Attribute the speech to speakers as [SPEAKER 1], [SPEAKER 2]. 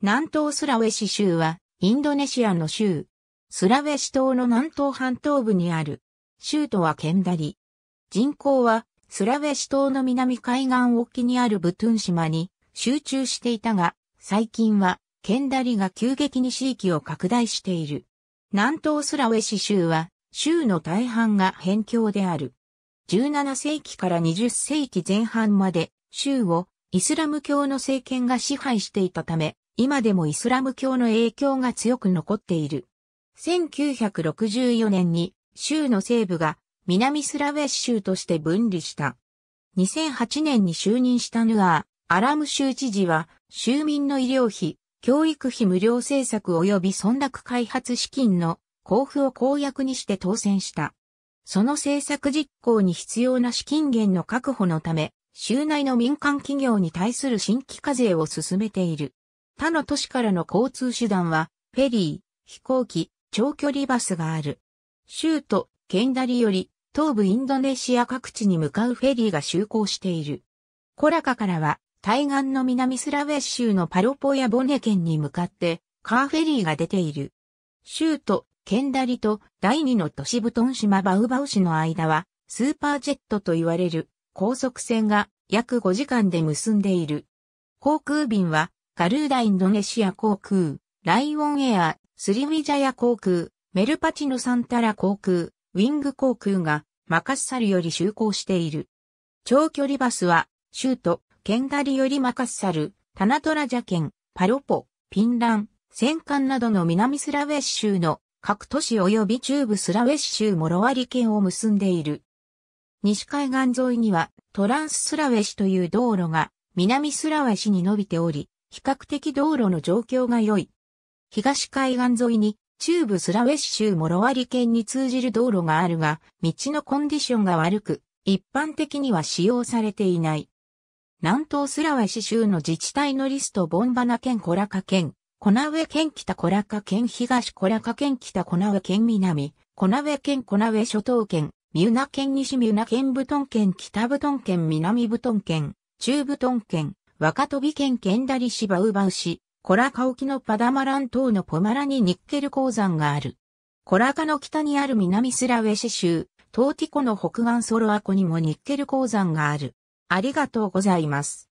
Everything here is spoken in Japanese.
[SPEAKER 1] 南東スラウェシ州は、インドネシアの州。スラウェシ島の南東半東部にある。州都はケンダリ。人口は、スラウェシ島の南海岸沖にあるブトゥン島に集中していたが、最近は、ケンダリが急激に地域を拡大している。南東スラウェシ州は、州の大半が辺境である。17世紀から20世紀前半まで、州をイスラム教の政権が支配していたため、今でもイスラム教の影響が強く残っている。1964年に州の西部が南スラウェシ州として分離した。2008年に就任したヌアー、アラム州知事は、州民の医療費、教育費無料政策及び村落開発資金の交付を公約にして当選した。その政策実行に必要な資金源の確保のため、州内の民間企業に対する新規課税を進めている。他の都市からの交通手段は、フェリー、飛行機、長距離バスがある。州都、ケンダリより、東部インドネシア各地に向かうフェリーが就航している。コラカからは、対岸の南スラウェシ州のパロポやボネ県に向かって、カーフェリーが出ている。州都、ケンダリと第二の都市ブトン島バウバウ市の間は、スーパージェットと言われる高速船が約5時間で結んでいる。航空便はガルーダインドネシア航空、ライオンエア、スリウィジャヤ航空、メルパチノサンタラ航空、ウィング航空がマカッサルより就航している。長距離バスは、州都、ケンダリよりマカッサル、タナトラジャ県、パロポ、ピンラン、戦艦などの南スラウェシ州の各都市及び中部スラウェシ州モロワリ県を結んでいる。西海岸沿いにはトランススラウェシという道路が南スラウェシに伸びており、比較的道路の状況が良い。東海岸沿いに中部スラウェシ州モロワリ県に通じる道路があるが、道のコンディションが悪く、一般的には使用されていない。南東スラウェシ州の自治体のリストボンバナ県コラカ県、コナウェ県北コラカ県東コラカ県北コナウェ県南、コナウェ県コナウェ諸島県、ミュナ県西ミュナ県ブトン県北ブトン県南ブトン県、中ブトン県、若飛県ケンダリ市バウバウコラカ沖のパダマラン島のポマラにニッケル鉱山がある。コラカの北にある南スラウェシ州、トーティコの北岸ソロアコにもニッケル鉱山がある。ありがとうございます。